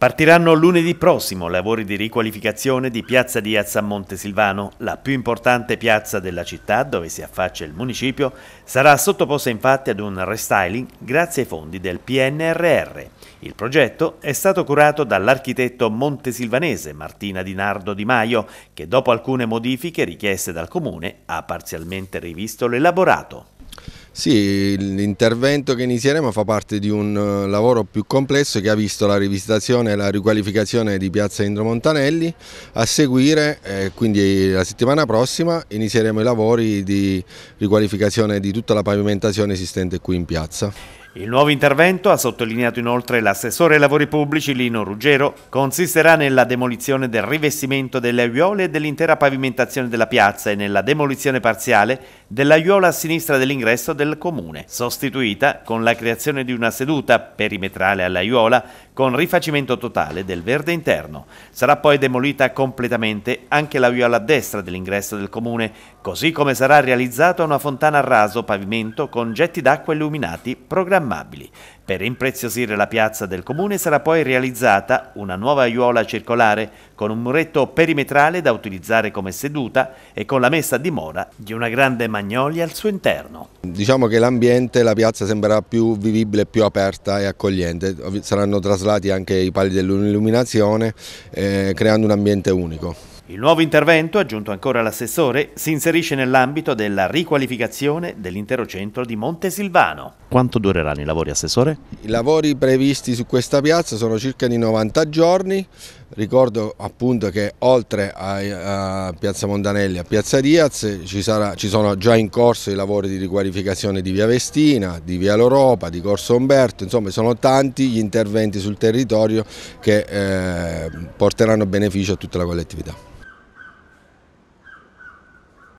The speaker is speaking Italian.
Partiranno lunedì prossimo lavori di riqualificazione di piazza di Azza Montesilvano, la più importante piazza della città dove si affaccia il municipio, sarà sottoposta infatti ad un restyling grazie ai fondi del PNRR. Il progetto è stato curato dall'architetto montesilvanese Martina Di Nardo Di Maio, che dopo alcune modifiche richieste dal comune ha parzialmente rivisto l'elaborato. Sì, l'intervento che inizieremo fa parte di un eh, lavoro più complesso che ha visto la rivisitazione e la riqualificazione di Piazza Indro Montanelli. A seguire, eh, quindi la settimana prossima, inizieremo i lavori di riqualificazione di tutta la pavimentazione esistente qui in piazza. Il nuovo intervento, ha sottolineato inoltre l'assessore ai lavori pubblici Lino Ruggero, consisterà nella demolizione del rivestimento delle aiuole e dell'intera pavimentazione della piazza e nella demolizione parziale dell'aiuola a sinistra dell'ingresso del comune, sostituita con la creazione di una seduta perimetrale all'aiuola con rifacimento totale del verde interno. Sarà poi demolita completamente anche l'aiuola a destra dell'ingresso del comune, così come sarà realizzata una fontana a raso pavimento con getti d'acqua illuminati programmabili. Per impreziosire la piazza del comune sarà poi realizzata una nuova aiuola circolare con un muretto perimetrale da utilizzare come seduta e con la messa a dimora di una grande magnolia al suo interno. Diciamo che l'ambiente, la piazza sembrerà più vivibile, più aperta e accogliente. Saranno traslati anche i pali dell'illuminazione eh, creando un ambiente unico. Il nuovo intervento, aggiunto ancora l'assessore, si inserisce nell'ambito della riqualificazione dell'intero centro di Montesilvano. Quanto dureranno i lavori, assessore? I lavori previsti su questa piazza sono circa di 90 giorni. Ricordo appunto che oltre a, a Piazza Mondanelli e a Piazza Diaz ci, sarà, ci sono già in corso i lavori di riqualificazione di Via Vestina, di Via L'Europa, di Corso Umberto, insomma sono tanti gli interventi sul territorio che eh, porteranno beneficio a tutta la collettività.